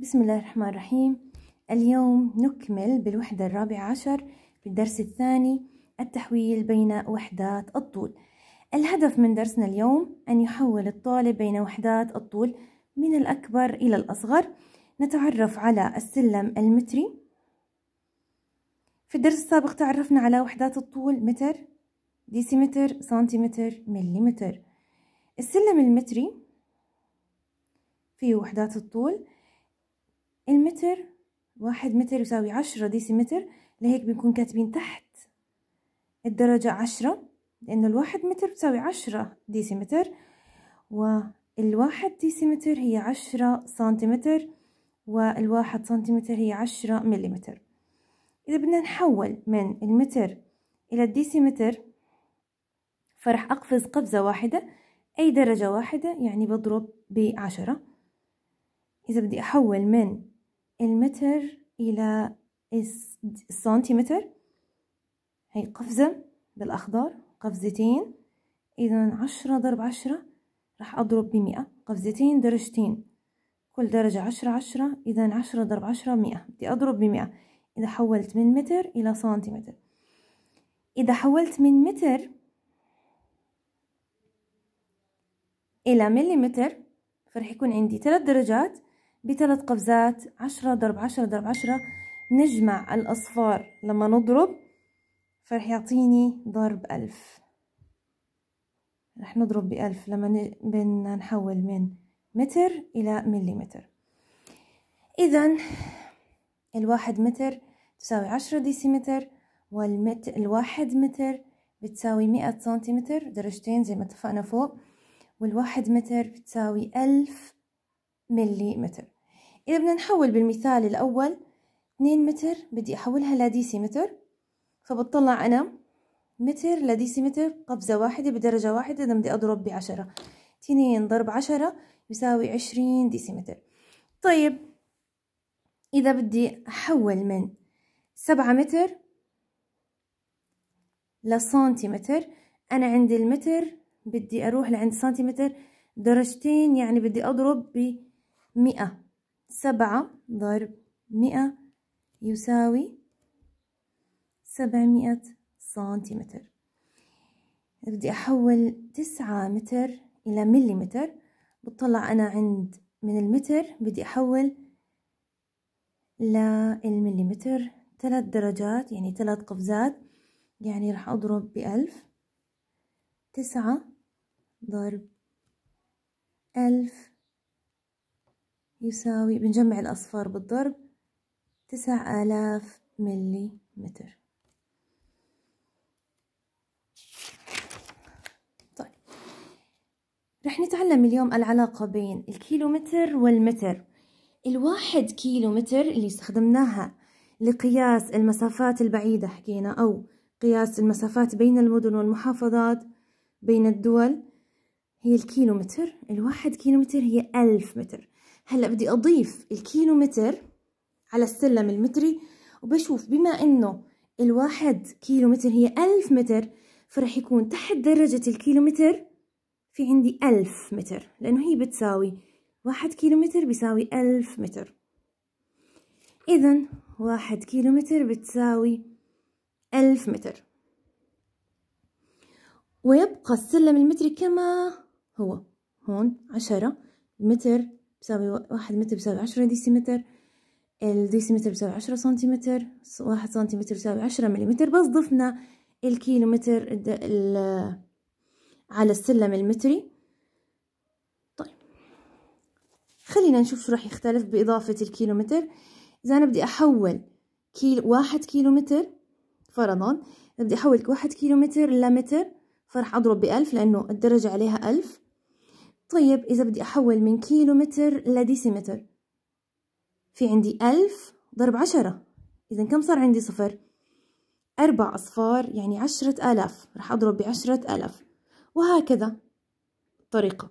بسم الله الرحمن الرحيم اليوم نكمل بالوحدة الرابعة عشر بالدرس الثاني التحويل بين وحدات الطول الهدف من درسنا اليوم أن يحول الطالب بين وحدات الطول من الأكبر إلى الأصغر نتعرف على السلم المتري في الدرس السابق تعرفنا على وحدات الطول متر ديسيمتر سنتيمتر مليمتر السلم المتري في وحدات الطول المتر واحد متر يساوي عشرة ديسيمتر لهيك بنكون كاتبين تحت الدرجة عشرة لأنه الواحد متر بتساوي عشرة ديسيمتر والواحد ديسيمتر هي عشرة سنتيمتر والواحد سنتيمتر هي عشرة مليمتر إذا بدنا نحول من المتر إلى الديسيمتر فرح أقفز قفزة واحدة أي درجة واحدة يعني بضرب بعشرة إذا بدي أحول من المتر إلى السنتيمتر هي قفزة بالأخضر قفزتين إذا عشرة ضرب عشرة راح أضرب بمئة قفزتين درجتين كل درجة عشرة عشرة إذا عشرة ضرب عشرة مئة بدي أضرب بمئة إذا حولت من متر إلى سنتيمتر إذا حولت من متر إلى مليمتر فرح يكون عندي ثلاث درجات بثلاث قفزات عشرة ضرب عشرة ضرب عشرة نجمع الأصفار لما نضرب فرح يعطيني ضرب ألف رح نضرب بألف لما بدنا نحول من متر إلى مليمتر إذا الواحد متر تساوي عشرة ديسيمتر والمت الواحد متر بتساوي مئة سنتيمتر درجتين زي ما اتفقنا فوق والواحد متر بتساوي ألف ملي متر إذا بدنا نحول بالمثال الأول 2 متر بدي أحولها لديسي متر فبطلع أنا متر لديسي متر قفزة واحدة بدرجة واحدة إذا بدي أضرب بعشرة 2 ضرب عشرة يساوي 20 ديسيمتر طيب إذا بدي أحول من 7 متر لسنتيمتر أنا عند المتر بدي أروح لعند سنتيمتر درجتين يعني بدي أضرب ب مئة سبعة ضرب مئة يساوي سبعمائة سنتيمتر بدي أحول تسعة متر إلى مليمتر بطلع أنا عند من المتر بدي أحول للمليمتر ثلاث درجات يعني ثلاث قفزات يعني راح أضرب بألف تسعة ضرب ألف يساوي بنجمع الأصفار بالضرب تسع آلاف ملي متر طيب رح نتعلم اليوم العلاقة بين الكيلومتر والمتر الواحد كيلومتر اللي استخدمناها لقياس المسافات البعيدة حكينا أو قياس المسافات بين المدن والمحافظات بين الدول هي الكيلومتر الواحد كيلومتر هي ألف متر هلا بدي اضيف الكيلو متر على السلم المتري وبشوف بما انه الواحد كيلو متر هي ألف متر فرح يكون تحت درجة الكيلو متر في عندي ألف متر لأنه هي بتساوي واحد كيلو متر بيساوي ألف متر إذا واحد كيلو متر بتساوي ألف متر ويبقى السلم المتري كما هو هون عشرة متر بساوي واحد متر بساوي عشرة ديسيمتر الديسيمتر بساوي عشرة سنتيمتر واحد سنتيمتر بساوي عشرة مليمتر بس ضفنا الكيلومتر ال ال على السلم المتري طيب خلينا نشوف شو راح يختلف بإضافة الكيلومتر إذا أنا بدي أحول كيلو واحد كيلومتر فرضا بدي أحول واحد كيلومتر لمتر فرح أضرب بألف لأنه الدرجة عليها ألف طيب إذا بدي أحول من كيلو متر لديسيمتر في عندي ألف ضرب عشرة إذا كم صار عندي صفر أربع أصفار يعني عشرة آلاف رح أضرب بعشرة آلاف وهكذا الطريقة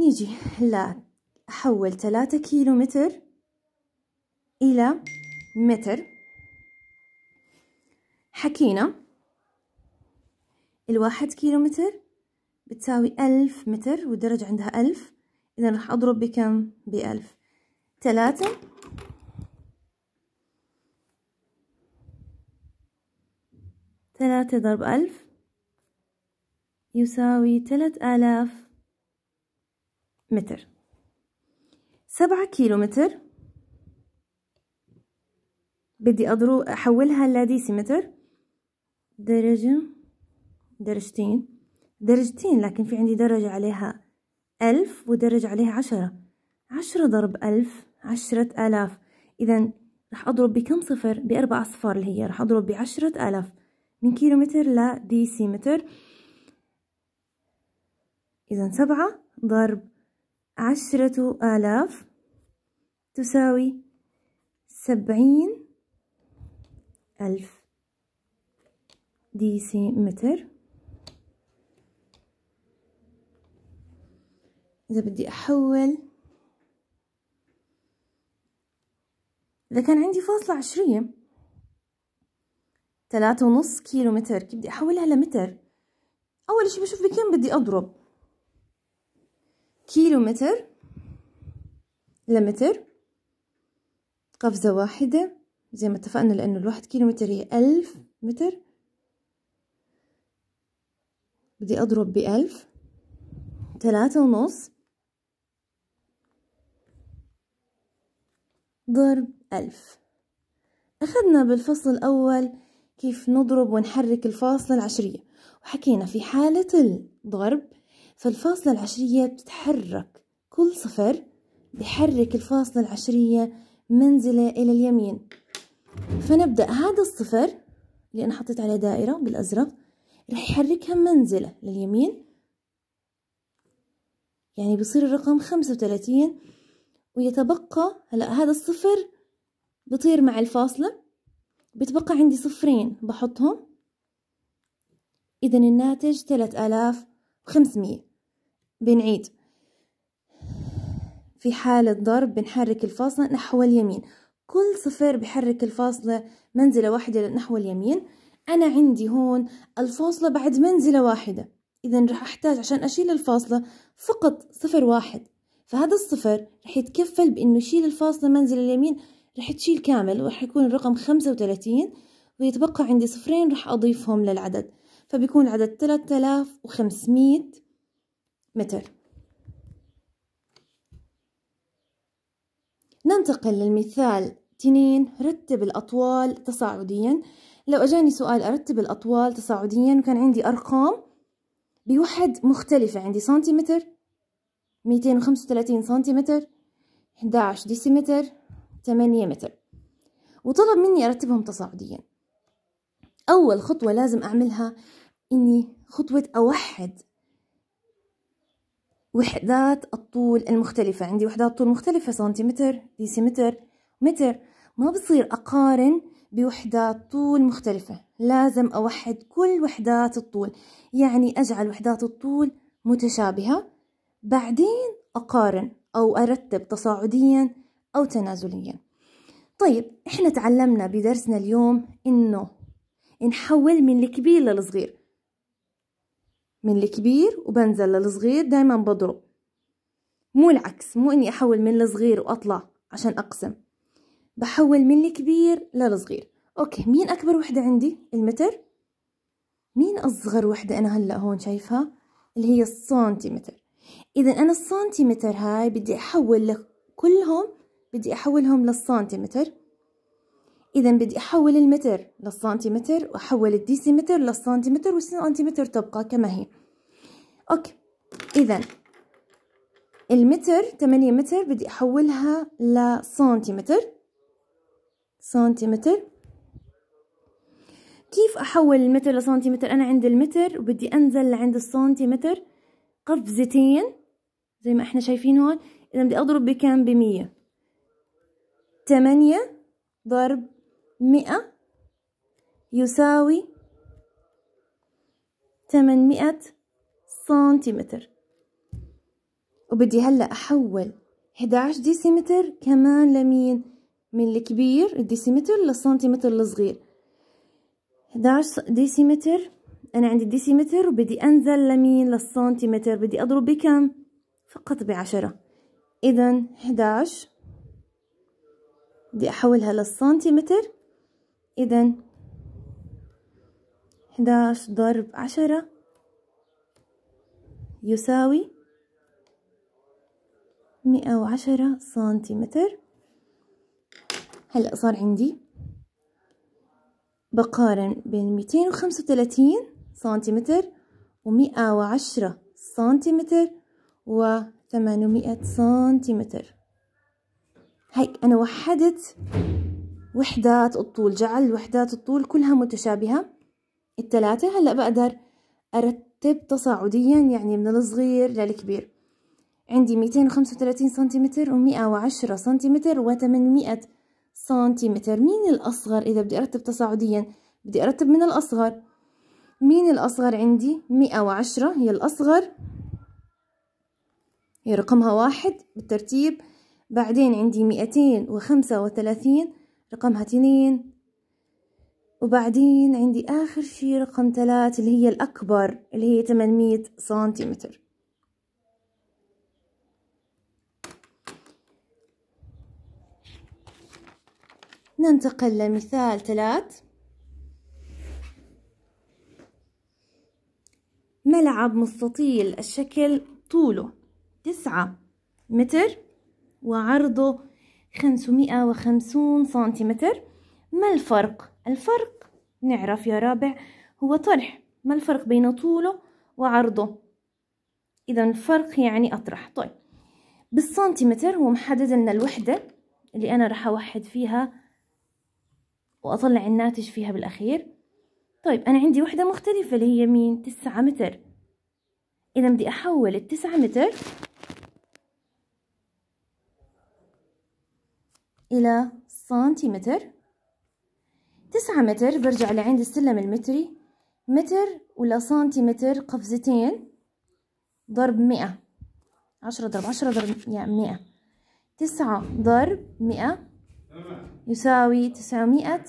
نيجي لا أحول ثلاثة كيلو متر إلى متر حكينا الواحد كيلو متر بتساوي ألف متر والدرجة عندها ألف إذا راح أضرب بكم بألف ثلاثة ثلاثة ضرب ألف يساوي ثلاث آلاف متر سبعة كيلو متر بدي أضرب أحولها لديسيمتر درجة درجتين درجتين لكن في عندي درجة عليها ألف ودرجة عليها عشرة عشرة ضرب ألف عشرة آلاف إذا راح أضرب بكم صفر بأربع أصفار اللي هي راح أضرب بعشرة آلاف من كيلومتر لديسيمتر إذا سبعة ضرب عشرة آلاف تساوي سبعين ألف ديسيمتر إذا بدي أحول إذا كان عندي فاصلة عشرية ثلاثة ونص كيلو متر كيف بدي أحولها لمتر أول شي بشوف بكم بدي أضرب كيلو متر لمتر قفزة واحدة زي ما اتفقنا لأنه الواحد كيلو متر هي ألف متر بدي أضرب بألف ثلاثة ونص ضرب ألف أخذنا بالفصل الأول كيف نضرب ونحرك الفاصلة العشرية وحكينا في حالة الضرب فالفاصلة العشرية بتتحرك كل صفر بحرك الفاصلة العشرية منزلة إلى اليمين فنبدأ هذا الصفر اللي أنا حطيت عليه دائرة بالأزرق رح يحركها منزلة لليمين يعني بصير الرقم خمسة وثلاثين ويتبقى هلا هذا الصفر بطير مع الفاصلة بتبقى عندي صفرين بحطهم إذا الناتج ثلاثة آلاف وخمسمية بنعيد في حالة ضرب بنحرك الفاصلة نحو اليمين كل صفر بحرك الفاصلة منزلة واحدة نحو اليمين أنا عندي هون الفاصلة بعد منزلة واحدة إذا رح أحتاج عشان أشيل الفاصلة فقط صفر واحد فهذا الصفر رح يتكفل بأنه يشيل الفاصلة منزل اليمين رح تشيل كامل ورح يكون الرقم خمسة وتلاتين ويتبقى عندي صفرين رح أضيفهم للعدد فبيكون العدد تلات آلاف وخمسمية متر ننتقل للمثال تنين رتب الأطوال تصاعديا لو أجاني سؤال أرتب الأطوال تصاعديا وكان عندي أرقام بوحد مختلفة عندي سنتيمتر ميتين وخمسة وثلاثين سنتيمتر حداعش ديسيمتر تمانية متر وطلب مني أرتبهم تصاعديا أول خطوة لازم أعملها إني خطوة أوحد وحدات الطول المختلفة عندي وحدات طول مختلفة سنتيمتر ديسيمتر متر ما بصير أقارن بوحدات طول مختلفة لازم أوحد كل وحدات الطول يعني أجعل وحدات الطول متشابهة بعدين أقارن أو أرتب تصاعديا أو تنازليا طيب إحنا تعلمنا بدرسنا اليوم إنه نحول من الكبير للصغير من الكبير وبنزل للصغير دايما بضرب مو العكس مو إني أحول من الصغير وأطلع عشان أقسم بحول من الكبير للصغير أوكي مين أكبر وحدة عندي المتر مين أصغر وحدة أنا هلأ هون شايفها اللي هي السنتيمتر اذا انا السنتيمتر هاي بدي احول كلهم بدي احولهم للسنتيمتر اذا بدي احول المتر للسنتيمتر واحول الديسيمتر للسنتيمتر والسنتيمتر تبقى كما هي اوكي اذا المتر 8 متر بدي احولها لسنتيمتر سنتيمتر كيف احول المتر لسنتيمتر انا عند المتر وبدي انزل لعند السنتيمتر قفزتين زي ما احنا شايفين هون اذا بدي اضرب بكام بمية تمانية ضرب مئة يساوي تمنمئة سنتيمتر وبدي هلأ أحول 11 ديسيمتر كمان لمين من الكبير الديسيمتر للسنتيمتر الصغير 11 ديسيمتر أنا عندي الديسيمتر وبدي أنزل لمين للسنتيمتر بدي أضرب بكم فقط بعشرة إذا 11 بدي أحولها للسنتيمتر إذا 11 ضرب عشرة يساوي مئة وعشرة سنتيمتر هلأ صار عندي بقارن بين ميتين وخمسة وتلاتين سنتيمتر ومئة وعشرة سنتيمتر وثمانمائة سنتيمتر هيك أنا وحدت وحدات الطول جعل وحدات الطول كلها متشابهة الثلاثة هلأ بقدر أرتب تصاعديا يعني من الصغير للكبير عندي 235 سنتيمتر و110 سنتيمتر و800 سنتيمتر مين الأصغر إذا بدي أرتب تصاعديا بدي أرتب من الأصغر مين الأصغر عندي مئة وعشرة هي الأصغر هي رقمها واحد بالترتيب بعدين عندي مئتين وخمسة وثلاثين رقمها تنين وبعدين عندي آخر شي رقم ثلاث اللي هي الأكبر اللي هي تمنمية سنتيمتر ننتقل لمثال ثلاث ملعب مستطيل الشكل طوله تسعة متر وعرضه خمسمائة وخمسون سنتيمتر ما الفرق؟ الفرق نعرف يا رابع هو طرح ما الفرق بين طوله وعرضه؟ إذا الفرق يعني أطرح طيب بالسنتيمتر هو محدد لنا الوحدة اللي أنا راح أوحد فيها وأطلع الناتج فيها بالأخير طيب أنا عندي وحدة مختلفة اللي هي مين تسعة متر إذا بدي أحول التسعة متر إلى سنتيمتر تسعة متر برجع لعند السلم المتري متر ولا سنتيمتر قفزتين ضرب مئة عشرة ضرب عشرة ضرب يعني مئة تسعة ضرب مئة يساوي تسعمائة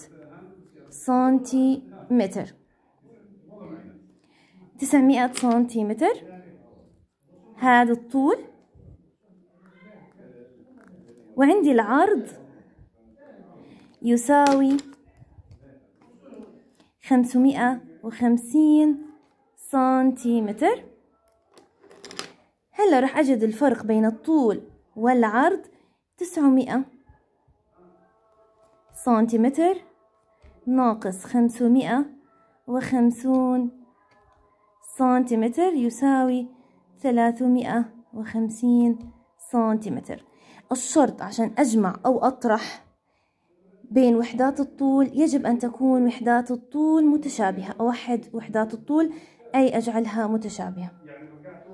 سنتي متر تسعمائة سنتيمتر هذا الطول وعندي العرض يساوي خمسمائة وخمسين سنتيمتر هلا رح أجد الفرق بين الطول والعرض تسعمائة سنتيمتر ناقص خمسمائة وخمسون سنتيمتر يساوي ثلاثمائة وخمسين سنتيمتر الشرط عشان أجمع أو أطرح بين وحدات الطول يجب أن تكون وحدات الطول متشابهة أوحد وحدات الطول أي أجعلها متشابهة